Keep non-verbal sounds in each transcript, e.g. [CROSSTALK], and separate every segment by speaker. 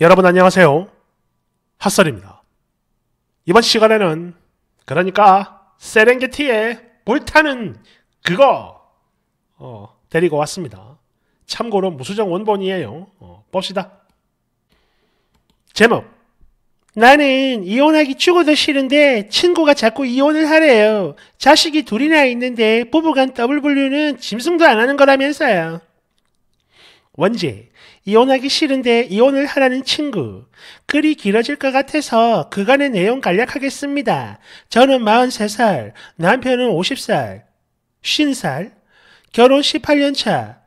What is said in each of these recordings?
Speaker 1: 여러분 안녕하세요. 핫설입니다. 이번 시간에는 그러니까 세렝게티에 불타는 그거 어, 데리고 왔습니다. 참고로 무수정 원본이에요. 어, 봅시다. 제목 나는 이혼하기 죽어도 싫은데 친구가 자꾸 이혼을 하래요. 자식이 둘이나 있는데 부부간 더블 분류는 짐승도 안 하는 거라면서요. 원제 이혼하기 싫은데 이혼을 하라는 친구. 글이 길어질 것 같아서 그간의 내용 간략하겠습니다. 저는 43살, 남편은 50살, 50살, 결혼 18년 차,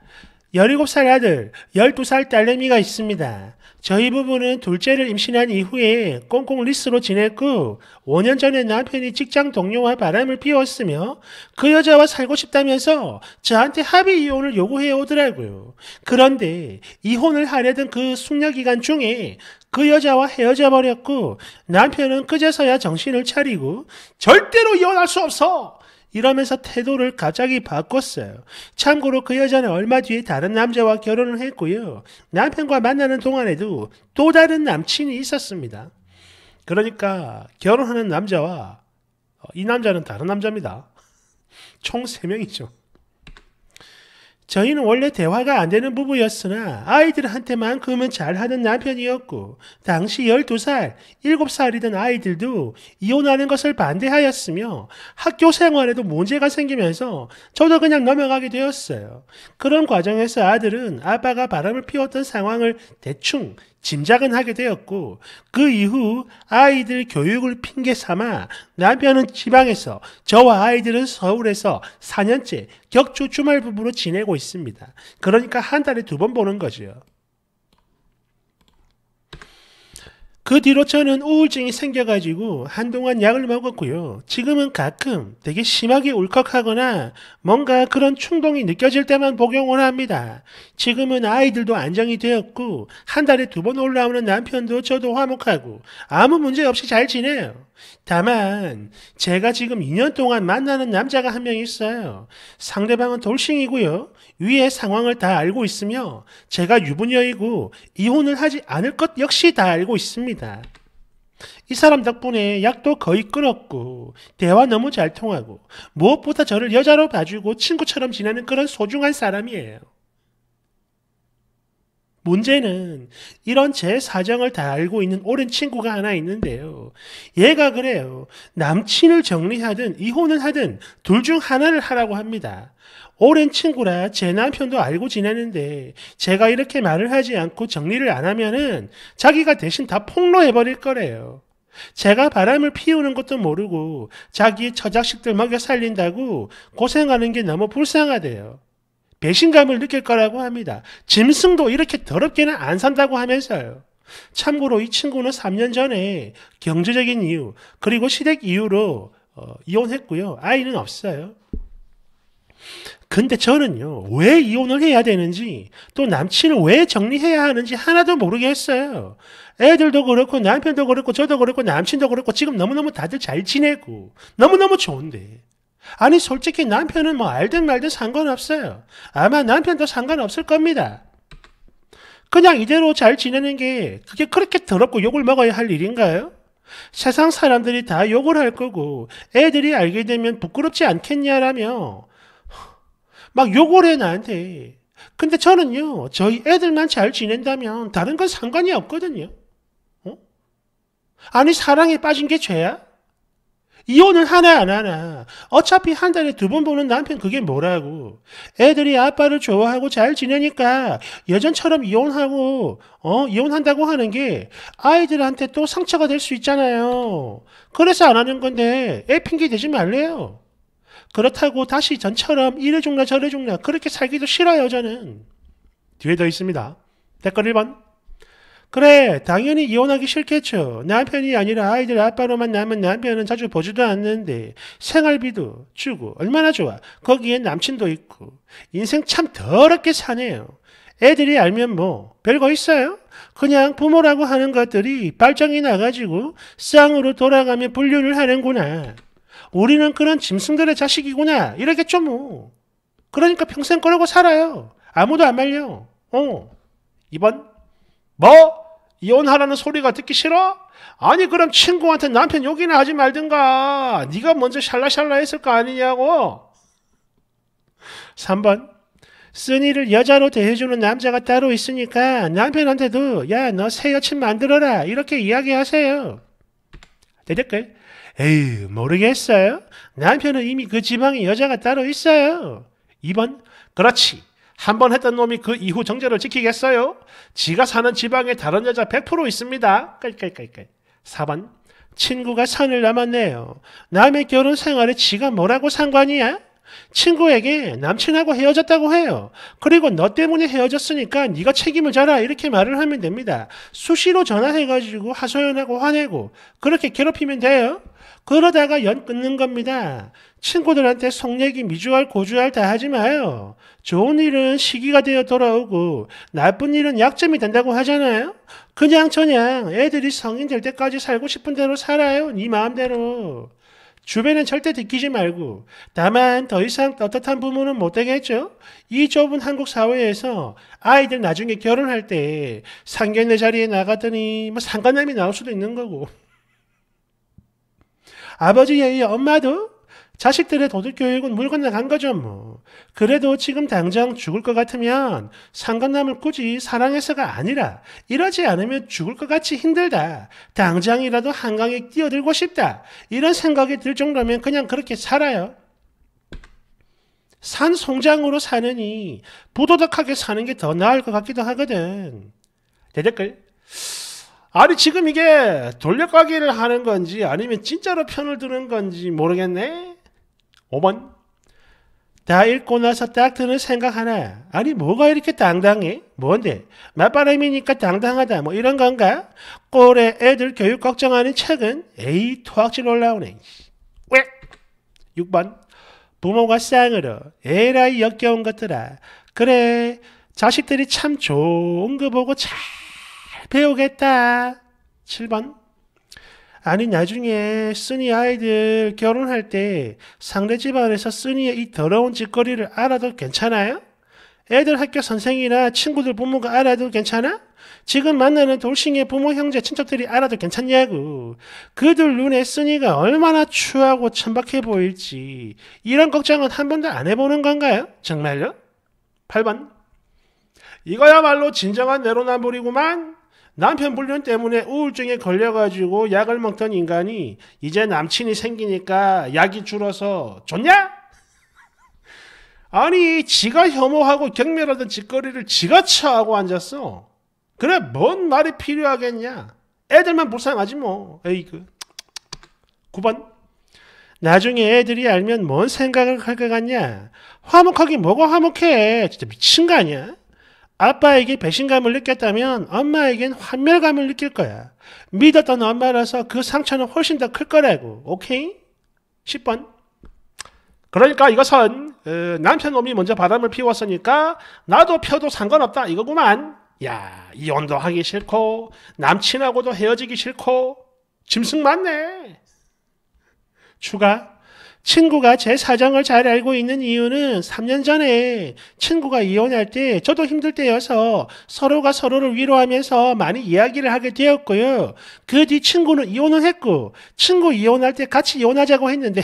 Speaker 1: 17살 아들, 12살 딸내미가 있습니다. 저희 부부는 둘째를 임신한 이후에 꽁꽁 리스로 지냈고 5년 전에 남편이 직장 동료와 바람을 피웠으며 그 여자와 살고 싶다면서 저한테 합의 이혼을 요구해 오더라고요. 그런데 이혼을 하려던 그 숙려 기간 중에 그 여자와 헤어져 버렸고 남편은 그제서야 정신을 차리고 절대로 이혼할 수 없어! 이러면서 태도를 갑자기 바꿨어요. 참고로 그 여자는 얼마 뒤에 다른 남자와 결혼을 했고요. 남편과 만나는 동안에도 또 다른 남친이 있었습니다. 그러니까 결혼하는 남자와 어, 이 남자는 다른 남자입니다. 총 3명이죠. 저희는 원래 대화가 안 되는 부부였으나 아이들한테만큼은 잘하는 남편이었고 당시 12살, 7살이던 아이들도 이혼하는 것을 반대하였으며 학교 생활에도 문제가 생기면서 저도 그냥 넘어가게 되었어요. 그런 과정에서 아들은 아빠가 바람을 피웠던 상황을 대충 짐작은 하게 되었고 그 이후 아이들 교육을 핑계 삼아 남편은 지방에서 저와 아이들은 서울에서 4년째 격주 주말 부부로 지내고 있습니다. 그러니까 한 달에 두 번 보는 거죠. 그 뒤로 저는 우울증이 생겨가지고 한동안 약을 먹었고요. 지금은 가끔 되게 심하게 울컥하거나 뭔가 그런 충동이 느껴질 때만 복용을 합니다. 지금은 아이들도 안정이 되었고 한 달에 두 번 올라오는 남편도 저도 화목하고 아무 문제 없이 잘 지내요. 다만 제가 지금 2년 동안 만나는 남자가 한 명 있어요. 상대방은 돌싱이고요. 위의 상황을 다 알고 있으며 제가 유부녀이고 이혼을 하지 않을 것 역시 다 알고 있습니다. 이 사람 덕분에 약도 거의 끊었고 대화 너무 잘 통하고 무엇보다 저를 여자로 봐주고 친구처럼 지내는 그런 소중한 사람이에요. 문제는 이런 제 사정을 다 알고 있는 오랜 친구가 하나 있는데요. 얘가 그래요. 남친을 정리하든 이혼을 하든 둘 중 하나를 하라고 합니다. 오랜 친구라 제 남편도 알고 지내는데 제가 이렇게 말을 하지 않고 정리를 안 하면은 자기가 대신 다 폭로해버릴 거래요. 제가 바람을 피우는 것도 모르고 자기 처작식들 먹여 살린다고 고생하는 게 너무 불쌍하대요. 배신감을 느낄 거라고 합니다. 짐승도 이렇게 더럽게는 안 산다고 하면서요. 참고로 이 친구는 3년 전에 경제적인 이유 그리고 시댁 이유로 어, 이혼했고요. 아이는 없어요. 근데 저는요, 왜 이혼을 해야 되는지, 또 남친을 왜 정리해야 하는지 하나도 모르겠어요. 애들도 그렇고, 남편도 그렇고, 저도 그렇고, 남친도 그렇고, 지금 너무너무 다들 잘 지내고, 너무너무 좋은데. 아니 솔직히 남편은 뭐 알든 말든 상관없어요. 아마 남편도 상관없을 겁니다. 그냥 이대로 잘 지내는 게 그게 그렇게 더럽고 욕을 먹어야 할 일인가요? 세상 사람들이 다 욕을 할 거고 애들이 알게 되면 부끄럽지 않겠냐라며 막 욕을 해 나한테. 근데 저는요 저희 애들만 잘 지낸다면 다른 건 상관이 없거든요. 어? 아니 사랑에 빠진 게 죄야? 이혼을 하나 안 하나. 어차피 한 달에 두 번 보는 남편 그게 뭐라고. 애들이 아빠를 좋아하고 잘 지내니까 예전처럼 이혼하고 어 이혼한다고 하는 게 아이들한테 또 상처가 될 수 있잖아요. 그래서 안 하는 건데 애 핑계 대지 말래요. 그렇다고 다시 전처럼 이래 죽나 저래 죽나 그렇게 살기도 싫어요 저는. 뒤에 더 있습니다. 댓글 1번. 그래, 당연히 이혼하기 싫겠죠. 남편이 아니라 아이들 아빠로만 남은 남편은 자주 보지도 않는데 생활비도 주고 얼마나 좋아. 거기에 남친도 있고 인생 참 더럽게 사네요. 애들이 알면 뭐 별거 있어요? 그냥 부모라고 하는 것들이 발정이 나가지고 쌍으로 돌아가며 분류를 하는구나. 우리는 그런 짐승들의 자식이구나. 이러겠죠 뭐. 그러니까 평생 꺼내고 살아요. 아무도 안 말려. 어. 이번 뭐? 이혼하라는 소리가 듣기 싫어? 아니 그럼 친구한테 남편 욕이나 하지 말든가 네가 먼저 샬라샬라 했을 거 아니냐고 3번 쓴이를 여자로 대해주는 남자가 따로 있으니까 남편한테도 야 너 새 여친 만들어라 이렇게 이야기하세요 대댓글 에휴 모르겠어요 남편은 이미 그 지방에 여자가 따로 있어요 2번 그렇지 한번 했던 놈이 그 이후 정제를 지키겠어요? 지가 사는 지방에 다른 여자 100% 있습니다. 깔깔깔깔. 4번. 친구가 선을 넘었네요. 남의 결혼 생활에 지가 뭐라고 상관이야? 친구에게 남친하고 헤어졌다고 해요. 그리고 너 때문에 헤어졌으니까 네가 책임을 져라 이렇게 말을 하면 됩니다. 수시로 전화해가지고 하소연하고 화내고 그렇게 괴롭히면 돼요. 그러다가 연 끊는 겁니다. 친구들한테 속 얘기 미주알 고주알 다 하지 마요. 좋은 일은 시기가 되어 돌아오고 나쁜 일은 약점이 된다고 하잖아요. 그냥 저냥 애들이 성인 될 때까지 살고 싶은 대로 살아요. 네 마음대로. 주변은 절대 들키지 말고 다만 더 이상 떳떳한 부모는 못 되겠죠. 이 좁은 한국 사회에서 아이들 나중에 결혼할 때 상견례 자리에 나갔더니 뭐상관남이 나올 수도 있는 거고 아버지의 엄마도 자식들의 도덕 교육은 물 건너간 거죠, 뭐. 그래도 지금 당장 죽을 것 같으면 상관남을 굳이 사랑해서가 아니라 이러지 않으면 죽을 것 같이 힘들다. 당장이라도 한강에 뛰어들고 싶다. 이런 생각이 들 정도면 그냥 그렇게 살아요. 산 송장으로 사느니 부도덕하게 사는 게 더 나을 것 같기도 하거든. 대댓글. 아니 지금 이게 돌려가기를 하는 건지 아니면 진짜로 편을 드는 건지 모르겠네. 5번 다 읽고 나서 딱 드는 생각 하나 아니 뭐가 이렇게 당당해? 뭔데? 맞바람이니까 당당하다 뭐 이런 건가? 꼴에 애들 교육 걱정하는 책은 에이 토악질 올라오네. 왜? 6번 부모가 쌍으로 에라이 역겨운 것들아 그래 자식들이 참 좋은 거 보고 참 배우겠다. 7번. 아니 나중에 쓰니 아이들 결혼할 때 상대 집안에서 쓰니의 이 더러운 짓거리를 알아도 괜찮아요? 애들 학교 선생이나 친구들 부모가 알아도 괜찮아? 지금 만나는 돌싱의 부모 형제 친척들이 알아도 괜찮냐고 그들 눈에 쓰니가 얼마나 추하고 천박해 보일지 이런 걱정은 한 번도 안 해보는 건가요? 정말요? 8번 이거야말로 진정한 내로남불이구만 남편 불륜 때문에 우울증에 걸려가지고 약을 먹던 인간이 이제 남친이 생기니까 약이 줄어서 좋냐? 아니 지가 혐오하고 경멸하던 짓거리를 지가 처하고 앉았어. 그래 뭔 말이 필요하겠냐. 애들만 불쌍하지 뭐. 에이 그 9번 나중에 애들이 알면 뭔 생각을 할 것 같냐. 화목하기 뭐가 화목해. 진짜 미친 거 아니야? 아빠에게 배신감을 느꼈다면 엄마에겐 환멸감을 느낄 거야. 믿었던 엄마라서 그 상처는 훨씬 더 클 거라고. 오케이? 10번. 그러니까 이것은 어, 남편 놈이 먼저 바람을 피웠으니까 나도 펴도 상관없다 이거구만. 야 이혼도 하기 싫고 남친하고도 헤어지기 싫고 짐승 많네. 추가 친구가 제 사정을 잘 알고 있는 이유는 3년 전에 친구가 이혼할 때 저도 힘들 때여서 서로가 서로를 위로하면서 많이 이야기를 하게 되었고요. 그 뒤 친구는 이혼을 했고 친구 이혼할 때 같이 이혼하자고 했는데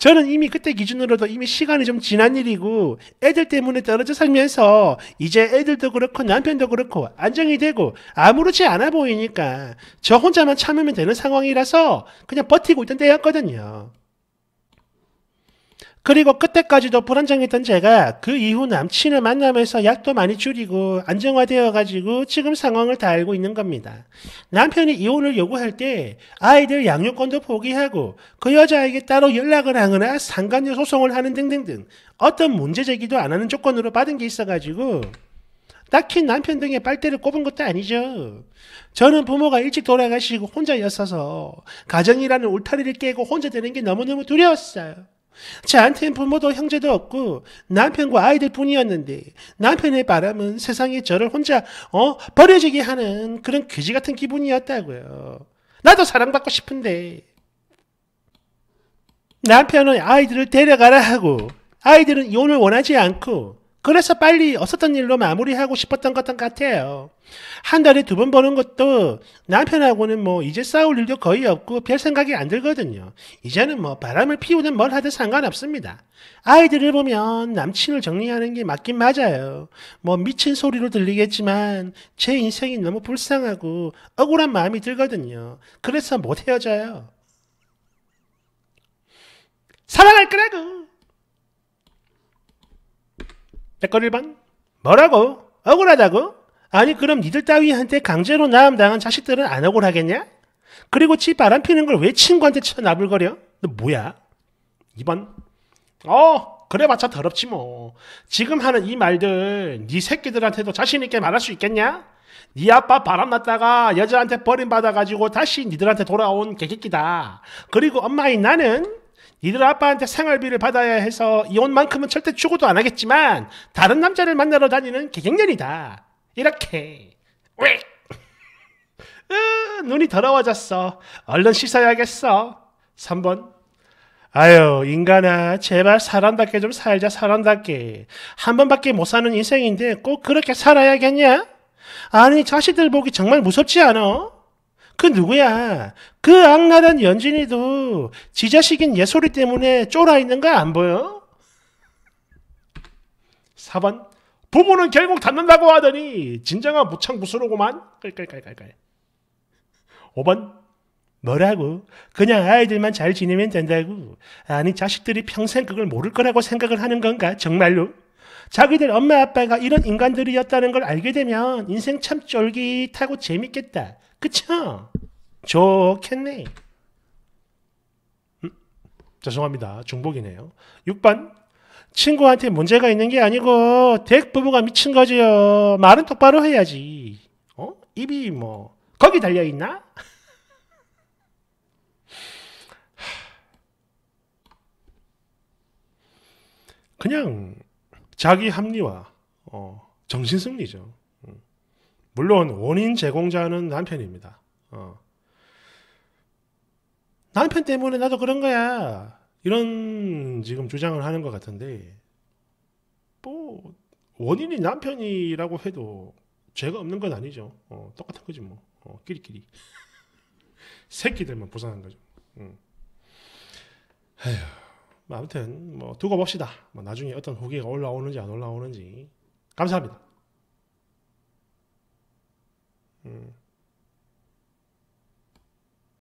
Speaker 1: 저는 이미 그때 기준으로도 이미 시간이 좀 지난 일이고 애들 때문에 떨어져 살면서 이제 애들도 그렇고 남편도 그렇고 안정이 되고 아무렇지 않아 보이니까 저 혼자만 참으면 되는 상황이라서 그냥 버티고 있던 때였거든요. 그리고 그때까지도 불안정했던 제가 그 이후 남친을 만나면서 약도 많이 줄이고 안정화되어가지고 지금 상황을 다 알고 있는 겁니다. 남편이 이혼을 요구할 때 아이들 양육권도 포기하고 그 여자에게 따로 연락을 하거나 상관녀 소송을 하는 등등등 어떤 문제 제기도 안 하는 조건으로 받은 게 있어가지고 딱히 남편 등에 빨대를 꼽은 것도 아니죠. 저는 부모가 일찍 돌아가시고 혼자였어서 가정이라는 울타리를 깨고 혼자 되는 게 너무너무 두려웠어요. 저한테는 부모도 형제도 없고 남편과 아이들 뿐이었는데 남편의 바람은 세상에 저를 혼자 어 버려지게 하는 그런 귀지 같은 기분이었다고요. 나도 사랑받고 싶은데 남편은 아이들을 데려가라 하고 아이들은 이혼을 원하지 않고 그래서 빨리 없었던 일로 마무리하고 싶었던 것 같아요. 한 달에 두 번 보는 것도 남편하고는 뭐 이제 싸울 일도 거의 없고 별 생각이 안 들거든요. 이제는 뭐 바람을 피우는 뭘 하든 상관없습니다. 아이들을 보면 남친을 정리하는 게 맞긴 맞아요. 뭐 미친 소리로 들리겠지만 제 인생이 너무 불쌍하고 억울한 마음이 들거든요. 그래서 못 헤어져요. 사랑할 거라고! 백거일반 뭐라고? 억울하다고? 아니 그럼 니들 따위한테 강제로 나음 당한 자식들은 안 억울하겠냐? 그리고 지 바람 피는 걸 왜 친구한테 쳐나불거려? 너 뭐야? 2번 어 그래봤자 더럽지 뭐 지금 하는 이 말들 니 새끼들한테도 자신있게 말할 수 있겠냐? 니 아빠 바람났다가 여자한테 버림받아가지고 다시 니들한테 돌아온 개새끼다 그리고 엄마인 나는 니들 아빠한테 생활비를 받아야 해서 이혼만큼은 절대 죽어도안 하겠지만 다른 남자를 만나러 다니는 개갱년이다. 이렇게. 왜? 으, 눈이 더러워졌어. 얼른 씻어야겠어. 3번. 아유, 인간아, 제발 사람답게 좀 살자, 사람답게. 한 번밖에 못 사는 인생인데 꼭 그렇게 살아야겠냐? 아니, 자식들 보기 정말 무섭지 않아? 그 누구야? 그 악랄한 연진이도 지 자식인 예솔이 때문에 쫄아 있는 거 안 보여? 4번 부모는 결국 닮는다고 하더니 진정한 무창구스로구만 깔깔깔깔깔 5번 뭐라고? 그냥 아이들만 잘 지내면 된다고 아니 자식들이 평생 그걸 모를 거라고 생각을 하는 건가 정말로? 자기들 엄마 아빠가 이런 인간들이었다는 걸 알게 되면 인생 참 쫄깃하고 재밌겠다 그쵸? 좋겠네. 음, 죄송합니다. 중복이네요. 6번. 친구한테 문제가 있는 게 아니고 대부부가 미친 거지요. 말은 똑바로 해야지. 어? 입이 뭐 거기 달려 있나? [LAUGHS] 그냥 자기 합리화, 어, 정신승리죠. 물론 원인 제공자는 남편입니다. 어. 남편 때문에 나도 그런 거야. 이런 지금 주장을 하는 것 같은데, 뭐, 원인이 남편이라고 해도 죄가 없는 건 아니죠. 어, 똑같은 거지 뭐. 어, 끼리끼리. [LAUGHS] 새끼들만 보상한 거죠. 음. 뭐 아무튼 뭐 두고 봅시다. 뭐 나중에 어떤 후기가 올라오는지 안 올라오는지. 감사합니다. Mm.